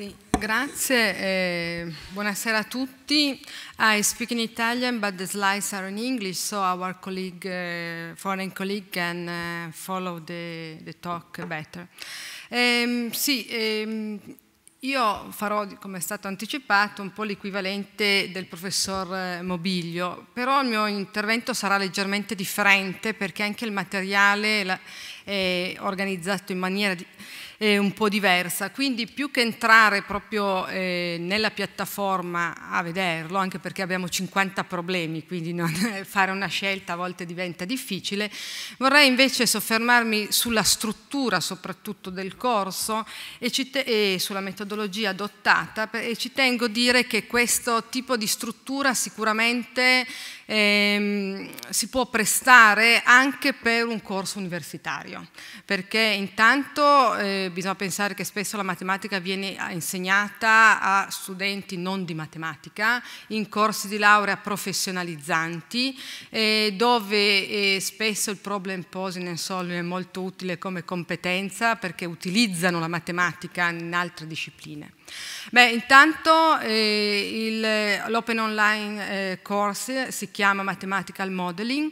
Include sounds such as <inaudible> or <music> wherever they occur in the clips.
Sì, grazie, eh, buonasera a tutti. I speak in Italian, but the slides are in English, so our colleague, uh, foreign colleague can uh, follow the, the, talk better. Eh, sì, eh, io farò, come è stato anticipato, un po' l'equivalente del professor eh, Mobilio, però il mio intervento sarà leggermente differente perché anche il materiale è organizzato in maniera... Di- eh, un po' diversa. Quindi più che entrare proprio eh, nella piattaforma a vederlo, anche perché abbiamo 50 problemi, quindi non, <laughs> fare una scelta a volte diventa difficile, vorrei invece soffermarmi sulla struttura soprattutto del corso e, e sulla metodologia adottata e ci tengo a dire che questo tipo di struttura sicuramente ehm, si può prestare anche per un corso universitario, perché intanto eh, bisogna pensare che spesso la matematica viene insegnata a studenti non di matematica, in corsi di laurea professionalizzanti, eh, dove eh, spesso il problem posing and solving è molto utile come competenza perché utilizzano la matematica in altre discipline. Beh, intanto eh, l'open online eh, course si chiama Mathematical Modeling,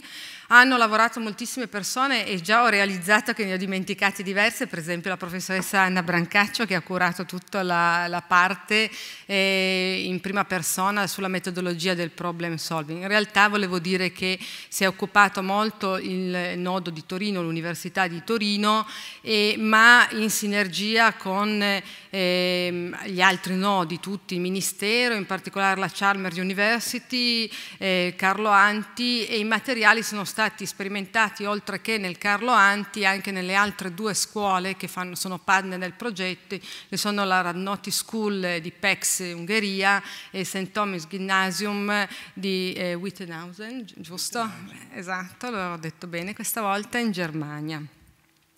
hanno lavorato moltissime persone e già ho realizzato che ne ho dimenticate diverse, per esempio la professoressa Anna Brancaccio che ha curato tutta la, la parte eh, in prima persona sulla metodologia del problem solving. In realtà volevo dire che si è occupato molto il nodo di Torino, l'Università di Torino, eh, ma in sinergia con eh, gli altri nodi, tutti, il Ministero, in particolare la Chalmers University, eh, Carlo Anti e i materiali sono stati stati sperimentati oltre che nel Carlo Anti anche nelle altre due scuole che fanno, sono partner del progetto, che sono la Radnoti School di Pex, Ungheria e St. Thomas Gymnasium di eh, Wittenhausen, giusto? Wittenhausen. Esatto, l'ho detto bene questa volta, in Germania.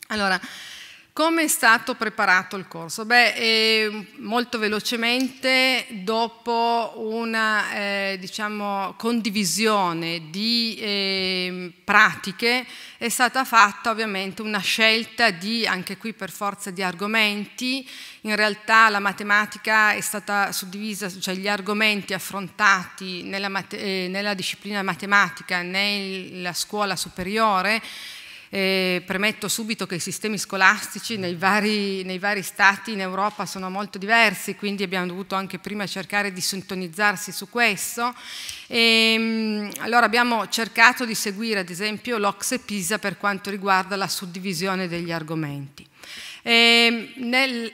Allora, come è stato preparato il corso? Beh, eh, molto velocemente, dopo una eh, diciamo, condivisione di eh, pratiche, è stata fatta ovviamente una scelta di, anche qui per forza di argomenti, in realtà la matematica è stata suddivisa, cioè gli argomenti affrontati nella, eh, nella disciplina matematica nella scuola superiore eh, premetto subito che i sistemi scolastici nei vari, nei vari, stati in Europa sono molto diversi, quindi abbiamo dovuto anche prima cercare di sintonizzarsi su questo. E, ehm, allora abbiamo cercato di seguire ad esempio l'Ocse Pisa per quanto riguarda la suddivisione degli argomenti. E, ehm, nel,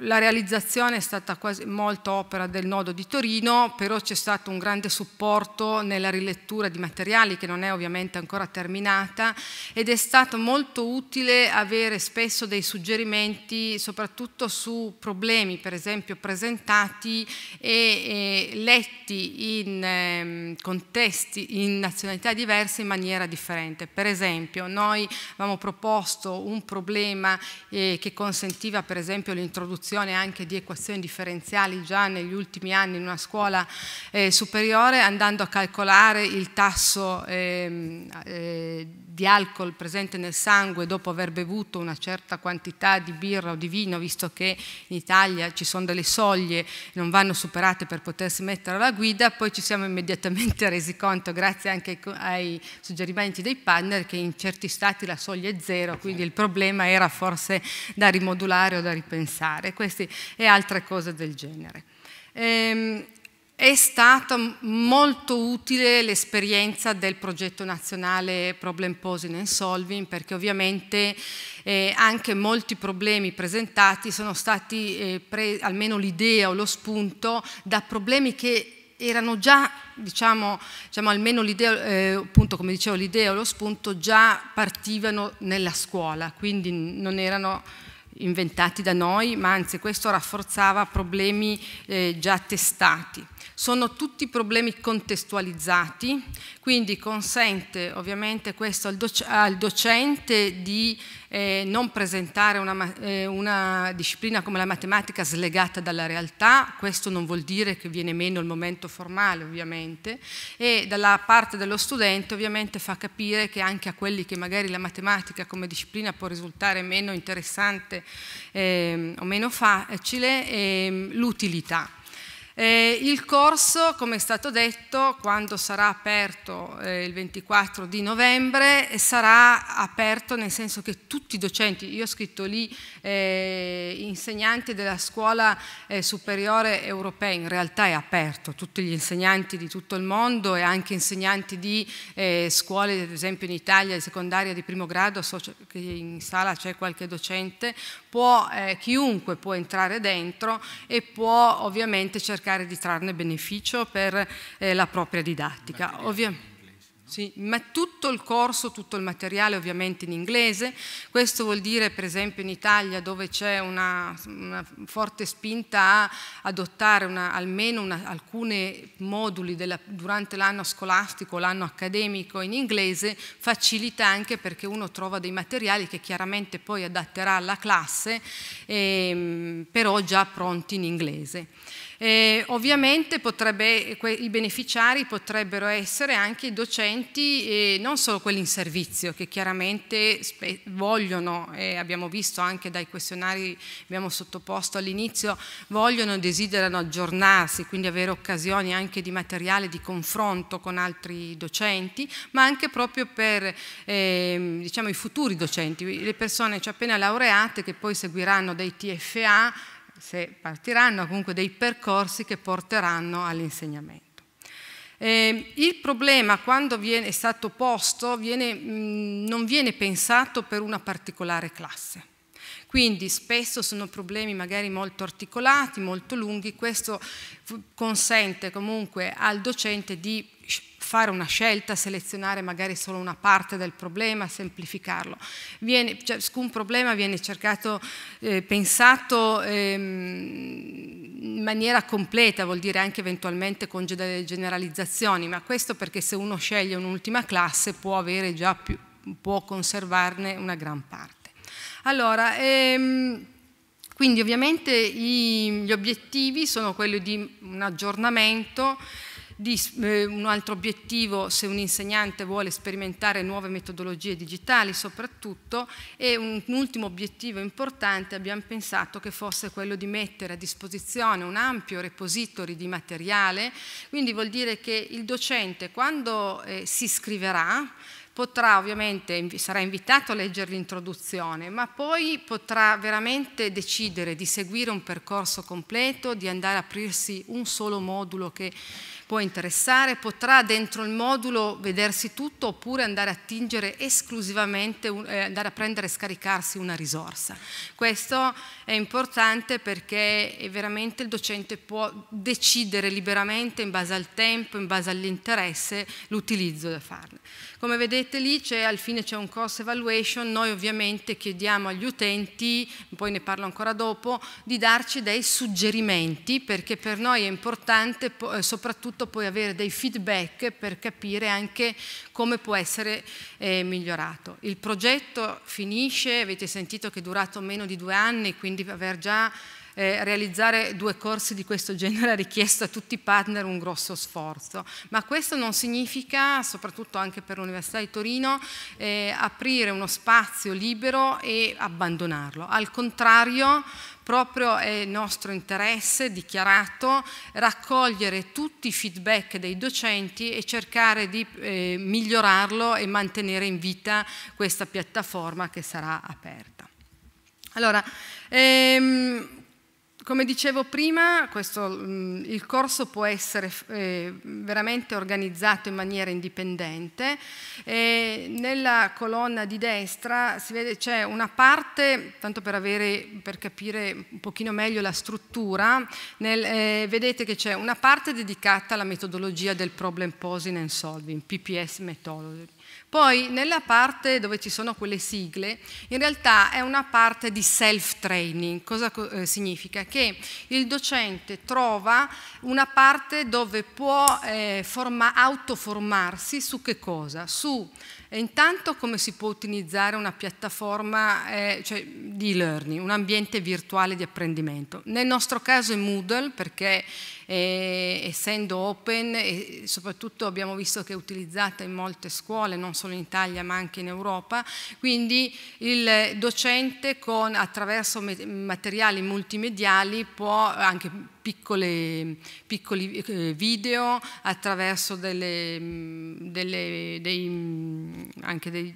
la realizzazione è stata quasi molto opera del nodo di Torino, però c'è stato un grande supporto nella rilettura di materiali che non è ovviamente ancora terminata ed è stato molto utile avere spesso dei suggerimenti soprattutto su problemi per esempio presentati e, e letti in eh, contesti, in nazionalità diverse in maniera differente. Per esempio noi avevamo proposto un problema eh, che consentiva per esempio l'introduzione soluzione anche di equazioni differenziali già negli ultimi anni in una scuola eh, superiore andando a calcolare il tasso ehm, eh, di alcol presente nel sangue dopo aver bevuto una certa quantità di birra o di vino, visto che in Italia ci sono delle soglie, non vanno superate per potersi mettere alla guida, poi ci siamo immediatamente <laughs> resi conto, grazie anche ai suggerimenti dei partner, che in certi stati la soglia è zero, quindi il problema era forse da rimodulare o da ripensare, queste e altre cose del genere. Ehm, è stata molto utile l'esperienza del progetto nazionale Problem Posing and Solving perché ovviamente eh, anche molti problemi presentati sono stati, eh, pre almeno l'idea o lo spunto, da problemi che erano già, diciamo, diciamo almeno l'idea, eh, appunto come dicevo l'idea o lo spunto già partivano nella scuola, quindi non erano inventati da noi, ma anzi questo rafforzava problemi eh, già testati. Sono tutti problemi contestualizzati, quindi consente ovviamente questo al, doc al docente di eh, non presentare una, eh, una, disciplina come la matematica slegata dalla realtà, questo non vuol dire che viene meno il momento formale ovviamente, e dalla parte dello studente ovviamente fa capire che anche a quelli che magari la matematica come disciplina può risultare meno interessante eh, o meno facile, ehm, l'utilità. Eh, il corso, come è stato detto, quando sarà aperto eh, il 24 di novembre, eh, sarà aperto nel senso che tutti i docenti, io ho scritto lì eh, insegnanti della scuola eh, superiore europea, in realtà è aperto, tutti gli insegnanti di tutto il mondo e anche insegnanti di eh, scuole, ad esempio in Italia, di secondaria di primo grado, so che in sala c'è qualche docente, può, chiunque può entrare dentro e può ovviamente cercare cercare di trarne beneficio per eh, la propria didattica. Sì, ma tutto il corso, tutto il materiale ovviamente in inglese, questo vuol dire per esempio in Italia dove c'è una, una, forte spinta a adottare una, almeno una, alcuni moduli della, durante l'anno scolastico, l'anno accademico in inglese, facilita anche perché uno trova dei materiali che chiaramente poi adatterà alla classe, ehm, però già pronti in inglese. Eh, ovviamente potrebbe, i beneficiari potrebbero essere anche i docenti, eh, non solo quelli in servizio, che chiaramente vogliono, eh, abbiamo visto anche dai questionari che abbiamo sottoposto all'inizio, vogliono e desiderano aggiornarsi, quindi avere occasioni anche di materiale di confronto con altri docenti, ma anche proprio per ehm, diciamo, i futuri docenti, le persone cioè, appena laureate che poi seguiranno dei TFA se partiranno, comunque dei percorsi che porteranno all'insegnamento. Eh, il problema quando viene, è stato posto viene, mh, non viene pensato per una particolare classe. Quindi spesso sono problemi magari molto articolati, molto lunghi, questo consente comunque al docente di fare una scelta, selezionare magari solo una parte del problema, semplificarlo. Viene, ciascun cioè, problema viene cercato, eh, pensato ehm, in maniera completa, vuol dire anche eventualmente con generalizzazioni, ma questo perché se uno sceglie un'ultima classe può avere già più, può conservarne una gran parte. Allora, ehm, quindi ovviamente gli obiettivi sono quelli di un aggiornamento di, eh, un altro obiettivo se un insegnante vuole sperimentare nuove metodologie digitali soprattutto e un, un ultimo obiettivo importante abbiamo pensato che fosse quello di mettere a disposizione un ampio repository di materiale, quindi vuol dire che il docente quando eh, si iscriverà potrà ovviamente, sarà invitato a leggere l'introduzione, ma poi potrà veramente decidere di seguire un percorso completo, di andare a aprirsi un solo modulo che può interessare, potrà dentro il modulo vedersi tutto oppure andare a attingere esclusivamente, eh, andare a prendere e scaricarsi una risorsa. Questo è importante perché veramente il docente può decidere liberamente in base al tempo, in base all'interesse, l'utilizzo da farne. Come vedete lì al fine c'è un cost evaluation, noi ovviamente chiediamo agli utenti, poi ne parlo ancora dopo, di darci dei suggerimenti perché per noi è importante eh, soprattutto poi avere dei feedback per capire anche come può essere eh, migliorato. Il progetto finisce, avete sentito che è durato meno di due anni, quindi aver già eh, realizzare due corsi di questo genere ha richiesto a tutti i partner un grosso sforzo, ma questo non significa, soprattutto anche per l'Università di Torino, eh, aprire uno spazio libero e abbandonarlo. Al contrario, proprio è nostro interesse dichiarato raccogliere tutti i feedback dei docenti e cercare di eh, migliorarlo e mantenere in vita questa piattaforma che sarà aperta. Allora, ehm, come dicevo prima, questo, mm, il corso può essere eh, veramente organizzato in maniera indipendente. E nella colonna di destra c'è una parte, tanto per, avere, per, capire un pochino meglio la struttura, nel, eh, vedete che c'è una parte dedicata alla metodologia del problem posing and solving, PPS methodology poi nella parte dove ci sono quelle sigle, in realtà è una parte di self-training. Cosa eh, significa? Che il docente trova una parte dove può eh, autoformarsi su che cosa? Su e eh, intanto come si può utilizzare una piattaforma eh, cioè, di learning un ambiente virtuale di apprendimento. Nel nostro caso è Moodle perché eh, essendo open e soprattutto abbiamo visto che è utilizzata in molte scuole, non solo in Italia ma anche in Europa, quindi il docente con, attraverso materiali multimediali può anche piccole, piccoli eh, video, attraverso delle, mm, delle, dei, mm, anche dei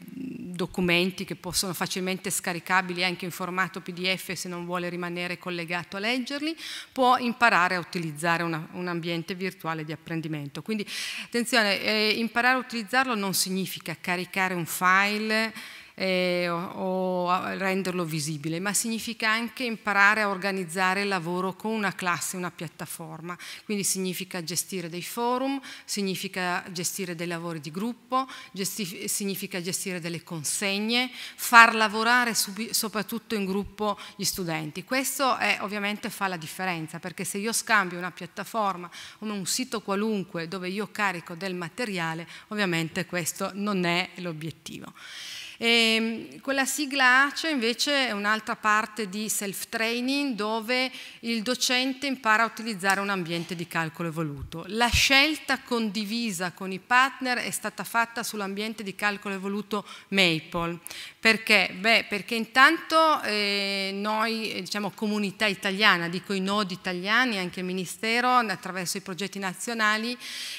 documenti che possono facilmente scaricabili anche in formato PDF se non vuole rimanere collegato a leggerli, può imparare a utilizzare una, un ambiente virtuale di apprendimento. Quindi attenzione, eh, imparare a utilizzarlo non significa caricare un file eh, o, o renderlo visibile, ma significa anche imparare a organizzare il lavoro con una classe, una piattaforma. Quindi significa gestire dei forum, significa gestire dei lavori di gruppo, gesti significa gestire delle consegne, far lavorare soprattutto in gruppo gli studenti. Questo è, ovviamente fa la differenza, perché se io scambio una piattaforma o un sito qualunque dove io carico del materiale, ovviamente questo non è l'obiettivo. E ehm, quella sigla ACE invece è un'altra parte di self-training dove il docente impara a utilizzare un ambiente di calcolo evoluto. La scelta condivisa con i partner è stata fatta sull'ambiente di calcolo evoluto Maple, perché? Beh, perché intanto eh, noi, eh, diciamo, comunità italiana, dico i nodi italiani, anche il Ministero, attraverso i progetti nazionali,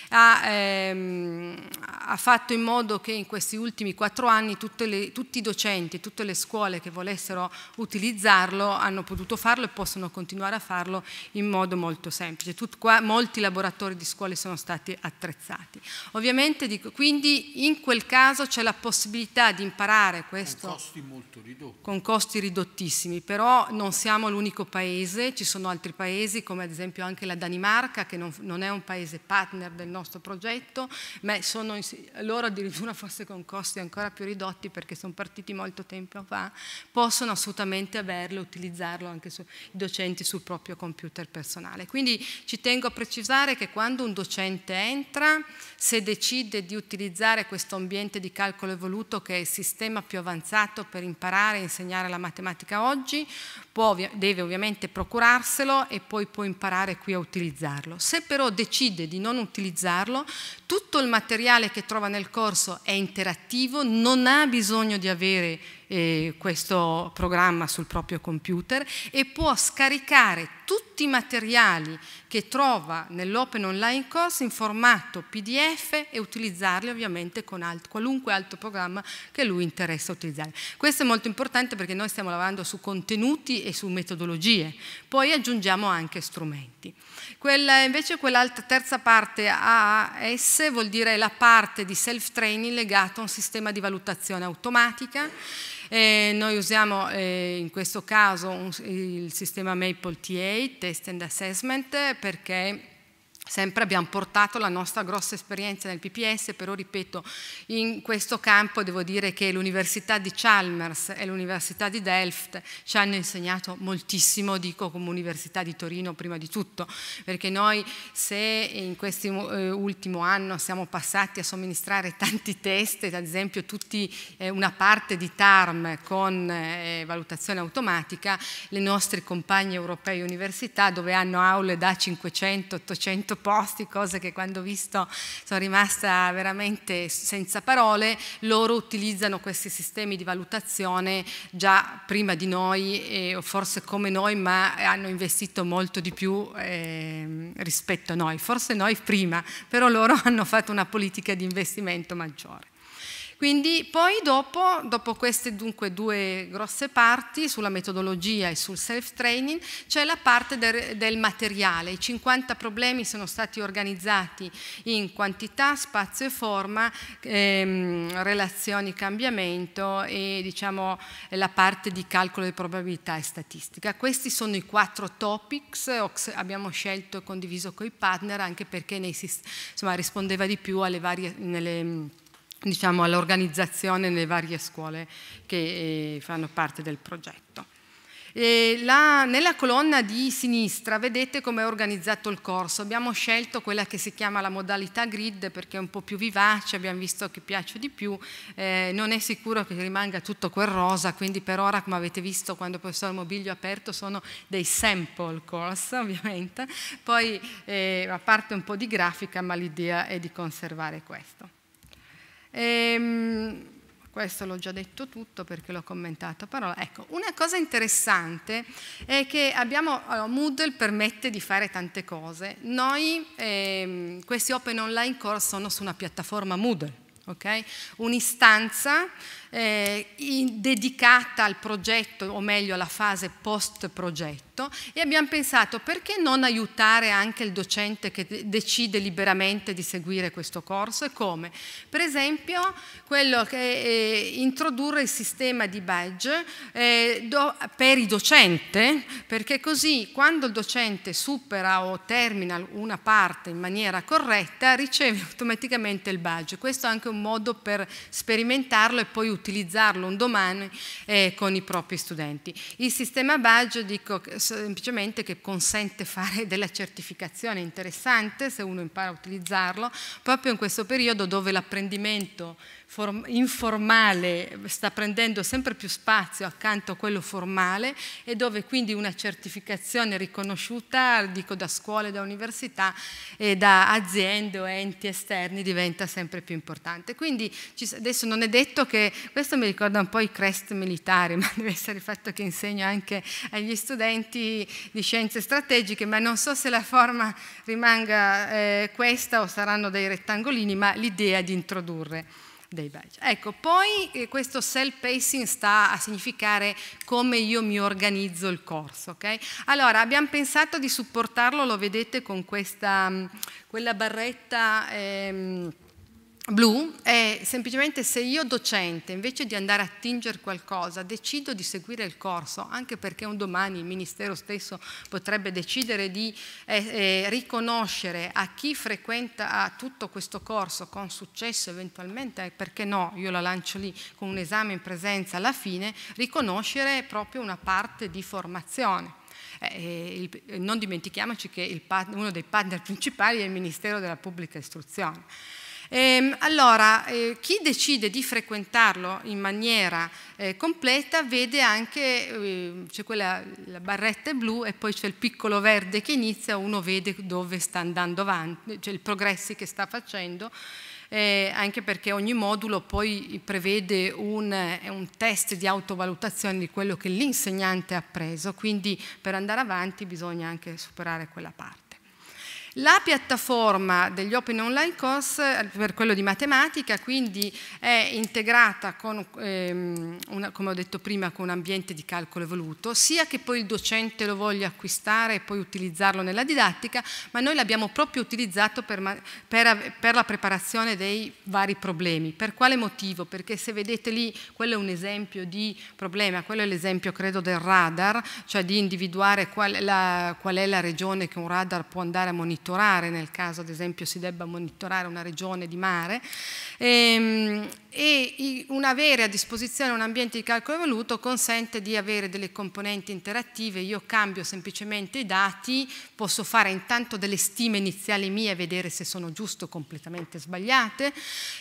ha, ehm, ha fatto in modo che in questi ultimi quattro anni le, tutti i docenti, tutte le scuole che volessero utilizzarlo hanno potuto farlo e possono continuare a farlo in modo molto semplice. Tut, qua, molti laboratori di scuole sono stati attrezzati. Ovviamente, dico, quindi in quel caso c'è la possibilità di imparare questo questo. Con costi molto ridotti. Con costi ridottissimi, però non siamo l'unico paese, ci sono altri paesi come ad esempio anche la Danimarca che non, non è un paese partner del nostro progetto, ma sono loro addirittura <laughs> forse con costi ancora più ridotti perché sono partiti molto tempo fa, possono assolutamente averlo, utilizzarlo anche su, i docenti sul proprio computer personale. Quindi ci tengo a precisare che quando un docente entra, se decide di utilizzare questo ambiente di calcolo evoluto che è il sistema più avanzato, avanzato per imparare e insegnare la matematica oggi, può, deve ovviamente procurarselo e poi può imparare qui a utilizzarlo. Se però decide di non utilizzarlo, tutto il materiale che trova nel corso è interattivo, non ha bisogno di avere eh, questo programma sul proprio computer e può scaricare tutti i materiali che trova nell'Open Online Course in formato PDF e utilizzarli ovviamente con alt qualunque altro programma che lui interessa utilizzare. Questo è molto importante perché noi stiamo lavorando su contenuti e su metodologie, poi aggiungiamo anche strumenti. Quella, invece quell'altra terza parte AAS vuol dire la parte di self-training legata a un sistema di valutazione automatica eh, noi usiamo eh, in questo caso un, il sistema Maple TA, Test and Assessment, perché sempre abbiamo portato la nostra grossa esperienza nel PPS, però ripeto, in questo campo devo dire che l'Università di Chalmers e l'Università di Delft ci hanno insegnato moltissimo, dico come Università di Torino prima di tutto, perché noi se in quest'ultimo eh, ultimo anno siamo passati a somministrare <laughs> tanti test, ad esempio tutti, eh, una parte di TARM con eh, valutazione automatica, le nostre compagne europee università dove hanno aule da 500-800 posti, cose che quando ho visto sono rimasta veramente senza parole, loro utilizzano questi sistemi di valutazione già prima di noi, o forse come noi, ma hanno investito molto di più eh, rispetto a noi, forse noi prima, però loro <laughs> hanno fatto una politica di investimento maggiore. Quindi poi dopo, dopo queste dunque due grosse parti sulla metodologia e sul self-training c'è la parte del, del, materiale. I 50 problemi sono stati organizzati in quantità, spazio e forma, ehm, relazioni, cambiamento e diciamo la parte di calcolo di probabilità e statistica. Questi sono i quattro topics, abbiamo scelto e condiviso con i partner anche perché nei, insomma, rispondeva di più alle varie... Nelle, diciamo, all'organizzazione nelle varie scuole che eh, fanno parte del progetto. La, nella colonna di sinistra vedete come è organizzato il corso. Abbiamo scelto quella che si chiama la modalità grid perché è un po' più vivace, abbiamo visto che piace di più. Eh, non è sicuro che rimanga tutto quel rosa, quindi per ora, come avete visto quando il professor Mobiglio ha aperto, sono dei sample course <laughs> ovviamente. Poi eh, a parte un po' di grafica, ma l'idea è di conservare questo. Ehm, questo l'ho già detto tutto perché l'ho commentato però Ecco, una cosa interessante è che abbiamo, allora, Moodle permette di fare tante cose. Noi, ehm, questi open online course sono su una piattaforma Moodle, okay? Un'istanza eh, in, dedicata al progetto, o meglio alla fase post-progetto, e abbiamo pensato perché non aiutare anche il docente che decide liberamente di seguire questo corso e come? Per esempio, quello che è introdurre il sistema di badge eh, do, per i docenti, perché così quando il docente supera o termina una parte in maniera corretta, riceve automaticamente il badge. Questo è anche un modo per sperimentarlo e poi utilizzarlo utilizzarlo un domani eh, con i propri studenti. Il sistema Baggio dico semplicemente che consente <laughs> fare della certificazione interessante se uno impara a utilizzarlo proprio in questo periodo dove l'apprendimento informale sta prendendo sempre più spazio accanto a quello formale e dove quindi una certificazione riconosciuta, dico da scuole, da università e da aziende o enti esterni diventa sempre più importante. Quindi adesso non è detto che questo mi ricorda un po' i crest militari, <laughs> ma deve essere il fatto che insegno anche agli studenti di scienze strategiche, ma non so se la forma rimanga eh, questa o saranno dei rettangolini, ma l'idea di introdurre dei badge. Ecco, poi eh, questo self-pacing sta a significare come io mi organizzo il corso, ok? Allora, abbiamo pensato di supportarlo, lo vedete con questa, mm, quella barretta... Ehm, blu è semplicemente se io docente, invece di andare a tingere qualcosa, decido di seguire il corso, anche perché un domani il Ministero stesso potrebbe decidere di eh, eh, riconoscere a chi frequenta tutto questo corso con successo eventualmente, eh, perché no, io la lancio lì con un esame in presenza alla fine, riconoscere proprio una parte di formazione. Eh, eh il, non dimentichiamoci che il, uno dei partner principali è il Ministero della Pubblica Istruzione. Ehm, allora, eh, chi decide di frequentarlo in maniera eh, completa vede anche, eh, c'è quella la barretta blu e poi c'è il piccolo verde che inizia, uno vede dove sta andando avanti, cioè i progressi che sta facendo. Eh, anche perché ogni modulo poi prevede un, eh, un test di autovalutazione di quello che l'insegnante ha preso, quindi per andare avanti bisogna anche superare quella parte. La piattaforma degli Open Online Course eh, per quello di matematica quindi è integrata con, ehm, una, come ho detto prima, con un ambiente di calcolo evoluto, sia che poi il docente lo voglia acquistare e poi utilizzarlo nella didattica, ma noi l'abbiamo proprio utilizzato per, per, per la preparazione dei vari problemi. Per quale motivo? Perché se vedete lì, quello è un esempio di problema, quello è l'esempio credo del radar, cioè di individuare qual, la, qual è la regione che un radar può andare a monitorare monitorare nel caso ad esempio si debba monitorare una regione di mare ehm, e, e un avere a disposizione un ambiente di calcolo evoluto consente di avere delle componenti interattive, io cambio semplicemente i dati, posso fare intanto delle stime iniziali mie, vedere se sono giuste o completamente sbagliate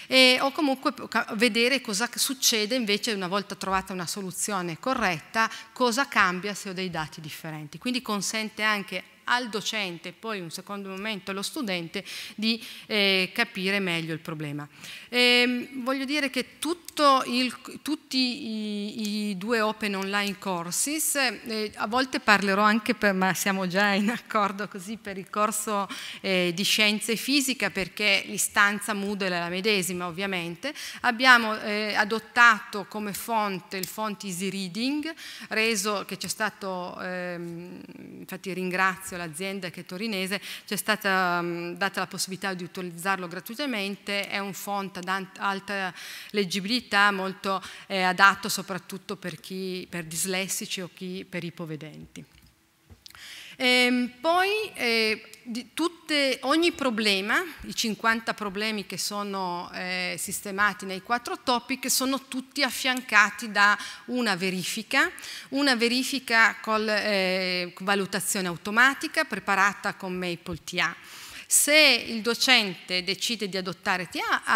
e, o comunque vedere cosa succede invece una volta trovata una soluzione corretta, cosa cambia se ho dei dati differenti. Quindi consente anche al docente e poi in un secondo momento allo studente di eh, capire meglio il problema. Eh, voglio dire che tutto il, tutti i, i, due Open Online Courses, eh, a volte parlerò anche per, ma siamo già in accordo così, per il corso eh, di scienze e fisica perché l'istanza Moodle è la medesima ovviamente, abbiamo eh, adottato come fonte il font Easy Reading, reso che c'è stato, ehm, infatti ringrazio l'azienda che è torinese, ci è stata um, data la possibilità di utilizzarlo gratuitamente, è un font ad alta leggibilità, molto eh, adatto soprattutto per, chi, per dislessici o chi per ipovedenti. E ehm, poi eh, tutte, ogni problema, i 50 problemi che sono eh, sistemati nei quattro topic, sono tutti affiancati da una verifica, una verifica con eh, valutazione automatica preparata con Maple TA. Se il docente decide di adottare TA, TA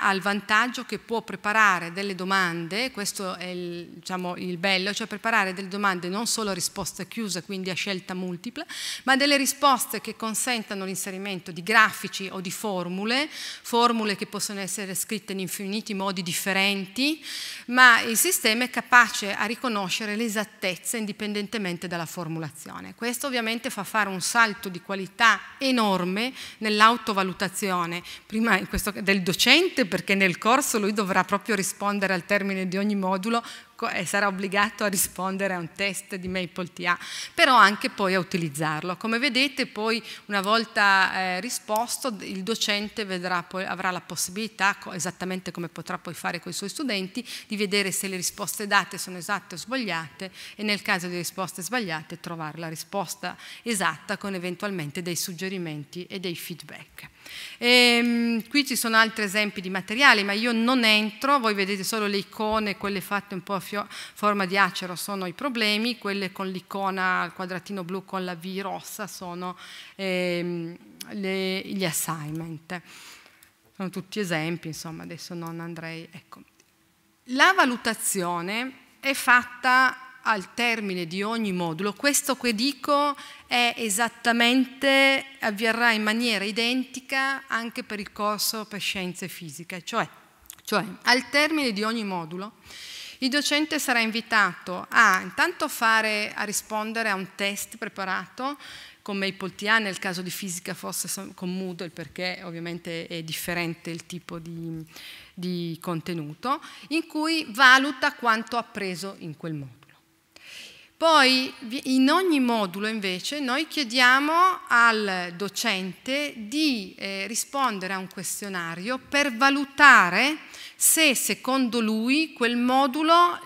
ha il eh, vantaggio che può preparare delle domande, questo è il, diciamo, il bello, cioè preparare delle domande non solo a risposta chiusa, quindi a scelta multipla, ma delle risposte che consentano l'inserimento di grafici o di formule, formule che possono essere scritte in infiniti modi differenti, ma il sistema è capace a riconoscere l'esattezza indipendentemente dalla formulazione. Questo ovviamente fa fare un salto di qualità enorme enorme nell'autovalutazione, prima questo, del docente perché nel corso lui dovrà proprio rispondere al termine di ogni modulo e sarà obbligato a rispondere a un test di MapleTA, però anche poi a utilizzarlo. Come vedete poi una volta eh, risposto il docente poi, avrà la possibilità, esattamente come potrà poi fare con i suoi studenti, di vedere se le risposte date sono esatte o sbagliate e nel caso di risposte sbagliate trovare la risposta esatta con eventualmente dei suggerimenti e dei feedback. E, ehm, qui ci sono altri esempi di materiali, ma io non entro, voi vedete solo le icone, quelle fatte un po' a forma di acero sono i problemi, quelle con l'icona al quadratino blu con la V rossa sono eh, le, gli assignment. Sono tutti esempi, insomma, adesso non andrei. Ecco. La valutazione è fatta al termine di ogni modulo, questo che dico è esattamente, avverrà in maniera identica anche per il corso per scienze fisiche, cioè, cioè al termine di ogni modulo il docente sarà invitato a intanto fare, a rispondere a un test preparato come i poltiani, nel caso di fisica fosse con Moodle perché ovviamente è differente il tipo di, di contenuto, in cui valuta quanto appreso in quel modo. Poi in ogni modulo invece noi chiediamo al docente di eh, rispondere a un questionario per valutare se secondo lui quel modulo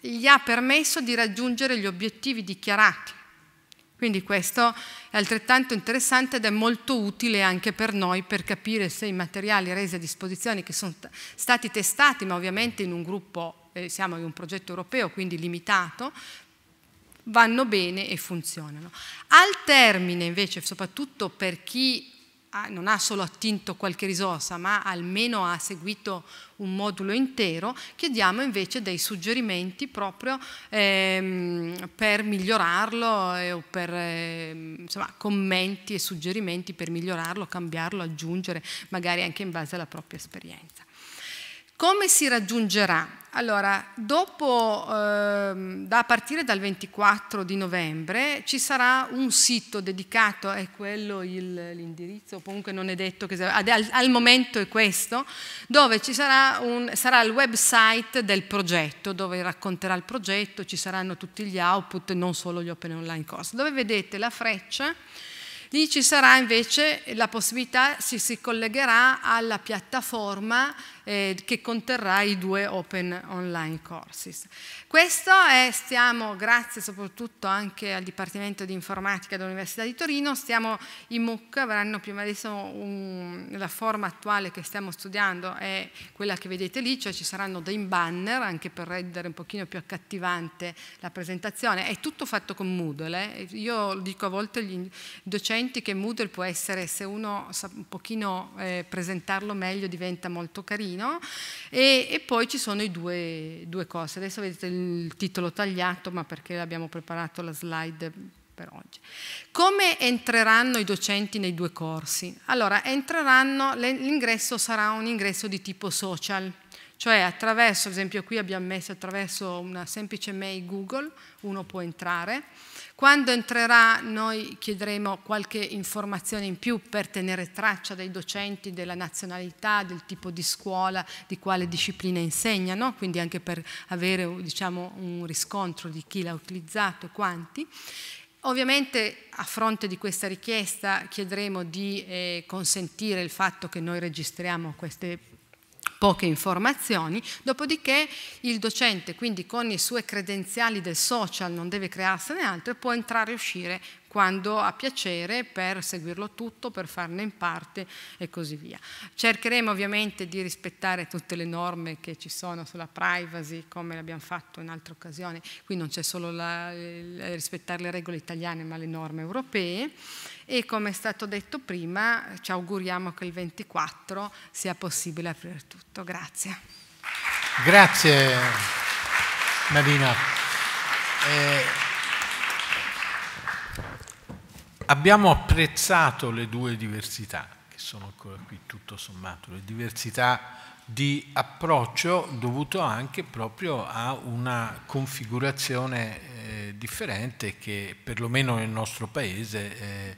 gli ha permesso di raggiungere gli obiettivi dichiarati. Quindi questo è altrettanto interessante ed è molto utile anche per noi per capire se i materiali resi a disposizione che sono stati testati, ma ovviamente in un gruppo, eh, siamo in un progetto europeo, quindi limitato, vanno bene e funzionano. Al termine invece, soprattutto per chi non ha solo attinto qualche risorsa, ma almeno ha seguito un modulo intero, chiediamo invece dei suggerimenti proprio ehm, per migliorarlo eh, o per ehm, insomma, commenti e suggerimenti per migliorarlo, cambiarlo, aggiungere, magari anche in base alla propria esperienza. Come si raggiungerà allora, dopo, ehm, da a partire dal 24 di novembre, ci sarà un sito dedicato, è quello l'indirizzo, comunque non è detto che al, al momento è questo, dove ci sarà, un, sarà il website del progetto, dove racconterà il progetto, ci saranno tutti gli output, non solo gli open online course, dove vedete la freccia. Lì ci sarà invece la possibilità, ci si collegherà alla piattaforma eh, che conterrà i due open online courses. Questo è, stiamo, grazie soprattutto anche al Dipartimento di Informatica dell'Università di Torino, stiamo i MOOC, avranno prima adesso un, la forma attuale che stiamo studiando è quella che vedete lì, cioè ci saranno dei banner anche per rendere un pochino più accattivante la presentazione, è tutto fatto con Moodle, eh. io dico a volte agli docenti che Moodle può essere, se uno sa un pochino eh, presentarlo meglio diventa molto carino, no? E, e, poi ci sono i due, due cose. Adesso vedete il titolo tagliato, ma perché abbiamo preparato la slide per oggi. Come entreranno i docenti nei due corsi? Allora, l'ingresso sarà un ingresso di tipo social cioè attraverso, ad esempio qui abbiamo messo attraverso una semplice mail Google, uno può entrare. Quando entrerà noi chiederemo qualche informazione in più per tenere traccia dei docenti, della nazionalità, del tipo di scuola, di quale disciplina insegnano, quindi anche per avere diciamo, un riscontro di chi l'ha utilizzato e quanti. Ovviamente a fronte di questa richiesta chiederemo di eh, consentire il fatto che noi registriamo queste poche informazioni, dopodiché il docente, quindi con le sue credenziali del social, non deve crearsene altre, può entrare e uscire quando ha piacere per seguirlo tutto, per farne in parte e così via. Cercheremo ovviamente di rispettare tutte le norme che ci sono sulla privacy, come l'abbiamo fatto in altre occasioni. Qui non c'è solo la, il, rispettare le regole italiane, ma le norme europee. E come è stato detto prima, ci auguriamo che il 24 sia possibile aprire tutto. Grazie. Grazie Marina. Eh abbiamo apprezzato le due diversità, che sono ancora qui tutto sommato, le diversità di approccio dovuto anche proprio a una configurazione eh, differente che perlomeno nel nostro paese eh,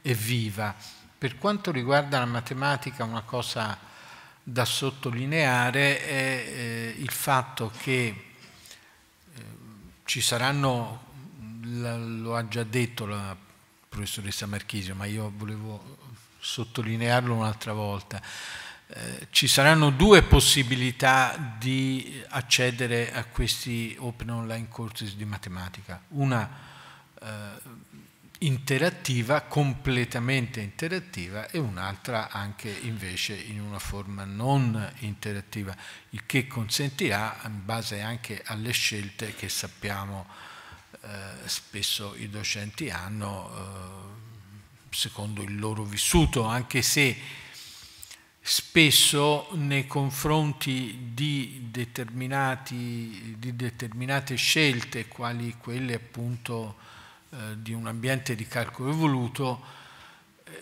è viva. Per quanto riguarda la matematica una cosa da sottolineare è eh, il fatto che eh, ci saranno, lo ha già detto la professoressa Marchisio, ma io volevo sottolinearlo un'altra volta. Eh, ci saranno due possibilità di accedere a questi open online courses di matematica. Una eh, interattiva, completamente interattiva e un'altra anche invece in una forma non interattiva, il che consentirà, in base anche alle scelte che sappiamo eh, spesso i docenti hanno eh, secondo il loro vissuto, anche se spesso nei confronti di, di determinate scelte, quali quelle appunto eh, di un ambiente di calcolo evoluto,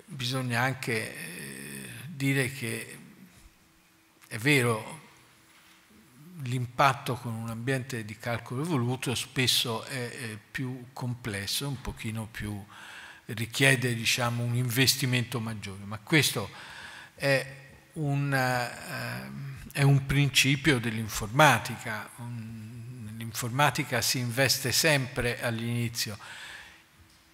bisogna anche dire che è vero l'impatto con un ambiente di calcolo evoluto spesso è, è più complesso, un pochino più richiede diciamo, un investimento maggiore, ma questo è un, ehm, è un principio dell'informatica. L'informatica si investe sempre all'inizio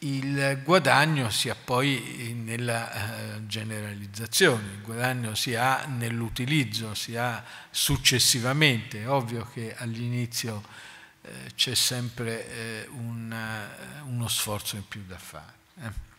il guadagno si ha poi nella eh, generalizzazione, il guadagno si ha nell'utilizzo, si ha successivamente. È ovvio che all'inizio eh, c'è sempre eh, uno sforzo in più da fare. Eh.